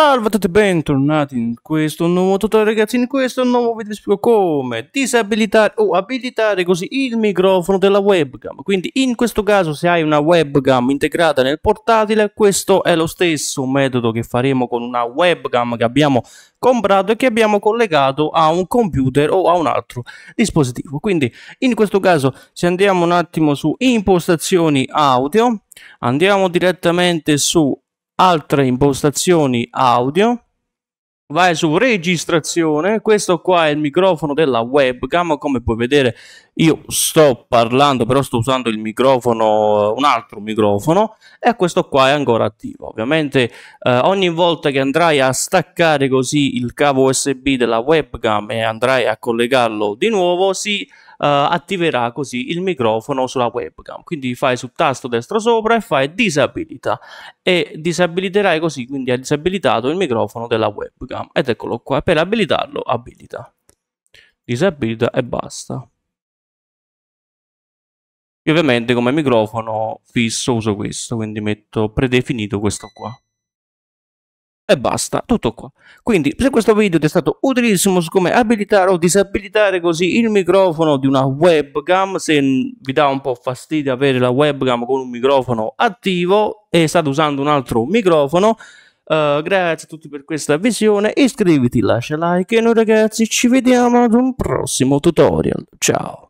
Salve a tutti e bentornati in questo nuovo tutorial ragazzi, in questo nuovo video vi spiego come disabilitare o abilitare così il microfono della webcam. Quindi in questo caso se hai una webcam integrata nel portatile, questo è lo stesso metodo che faremo con una webcam che abbiamo comprato e che abbiamo collegato a un computer o a un altro dispositivo. Quindi in questo caso se andiamo un attimo su impostazioni audio, andiamo direttamente su altre impostazioni audio vai su registrazione questo qua è il microfono della webcam come puoi vedere io sto parlando però sto usando il microfono un altro microfono e questo qua è ancora attivo ovviamente eh, ogni volta che andrai a staccare così il cavo usb della webcam e andrai a collegarlo di nuovo si eh, attiverà così il microfono sulla webcam. Quindi fai sul tasto destro sopra e fai disabilita e disabiliterai così, quindi hai disabilitato il microfono della webcam. Ed eccolo qua, per abilitarlo abilita. Disabilita e basta. Io ovviamente come microfono fisso uso questo, quindi metto predefinito questo qua e basta, tutto qua. Quindi se questo video ti è stato utilissimo su come abilitare o disabilitare così il microfono di una webcam, se vi dà un po' fastidio avere la webcam con un microfono attivo e state usando un altro microfono, uh, grazie a tutti per questa visione, iscriviti, lascia like e noi ragazzi ci vediamo ad un prossimo tutorial, ciao!